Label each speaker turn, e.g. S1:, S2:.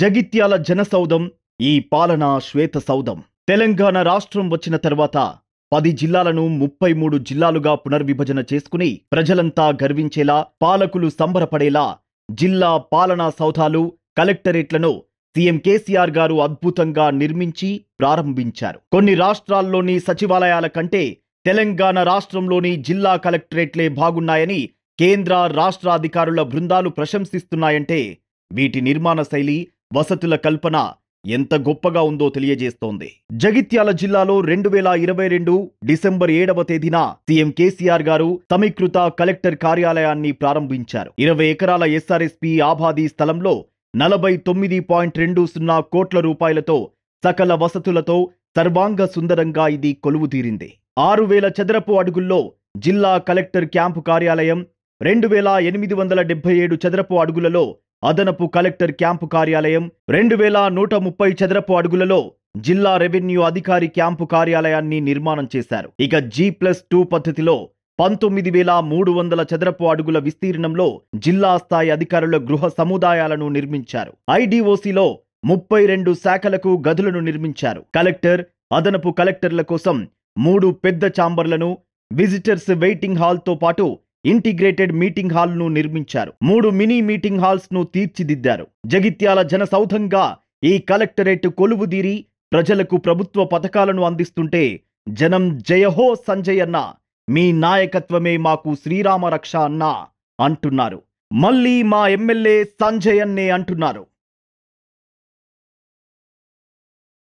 S1: జగిత్యాల జనసౌధం ఈ పాలన శ్వేత సౌదం తెలంగాణ రాష్ట్రం వచ్చిన తర్వాత పది జిల్లాలను ముప్పై మూడు జిల్లాలుగా పునర్విభజన చేసుకుని ప్రజలంతా గర్వించేలా పాలకులు సంబరపడేలా జిల్లా పాలనా సౌధాలు కలెక్టరేట్లను సీఎం కేసీఆర్ గారు అద్భుతంగా నిర్మించి ప్రారంభించారు కొన్ని రాష్ట్రాల్లోని సచివాలయాల కంటే తెలంగాణ రాష్ట్రంలోని జిల్లా కలెక్టరేట్లే బాగున్నాయని కేంద్ర రాష్ట్ర అధికారుల బృందాలు ప్రశంసిస్తున్నాయంటే వీటి నిర్మాణ శైలి వసతుల కల్పన ఎంత గొప్పగా ఉందో తెలియజేస్తోంది జగిత్యాల జిల్లాలో రెండు వేల ఇరవై రెండు డిసెంబర్ ఏడవ తేదీన సీఎం కేసీఆర్ గారు సమీకృత కలెక్టర్ కార్యాలయాన్ని ప్రారంభించారు ఇరవై ఎకరాల ఎస్ఆర్ఎస్పి ఆబాది స్థలంలో నలభై తొమ్మిది పాయింట్ రెండు సున్నా కోట్ల రూపాయలతో సకల వసతులతో సర్వాంగ సుందరంగా ఇది తీరింది ఆరు వేల చదరపు అడుగుల్లో జిల్లా కలెక్టర్ క్యాంపు కార్యాలయం రెండు వేల ఎనిమిది వందల డెబ్బై ఏడు చదరపు అడుగులలో అదనపు కలెక్టర్ క్యాంపు కార్యాలయం రెండు వేల నూట ముప్పై చదరపు అడుగులలో జిల్లా రెవెన్యూ అధికారి క్యాంపు కార్యాలయాన్ని నిర్మాణం చేశారు ఇక జీ ప్లస్ టూ పద్ధతిలో పంతొమ్మిది వేల మూడు వందల చదరపు అడుగుల విస్తీర్ణంలో జిల్లా స్థాయి అధికారుల గృహ సముదాయాలను నిర్మించారు ఐడిఓసిలో ముప్పై రెండు శాఖలకు గదులను నిర్మించారు కలెక్టర్ అదనపు కలెక్టర్ల కోసం మూడు పెద్ద ఛాంబర్లను విజిటర్స్ వెయిటింగ్ హాల్తో పాటు ఇంటిగ్రేటెడ్ మీటింగ్ హాల్ ను నిర్మించారు మూడు మినీ మీటింగ్ హాల్స్ను తీర్చిదిద్దారు జగిత్యాల జనసౌధంగా ఈ కలెక్టరేట్ కొలువుదీరి ప్రజలకు ప్రభుత్వ పథకాలను అందిస్తుంటే జనం జయహో సంజయ్ అన్న మీ నాయకత్వమే మాకు శ్రీరామ రక్ష అన్న అంటున్నారు మళ్ళీ మా ఎమ్మెల్యే సంజయ్ అంటున్నారు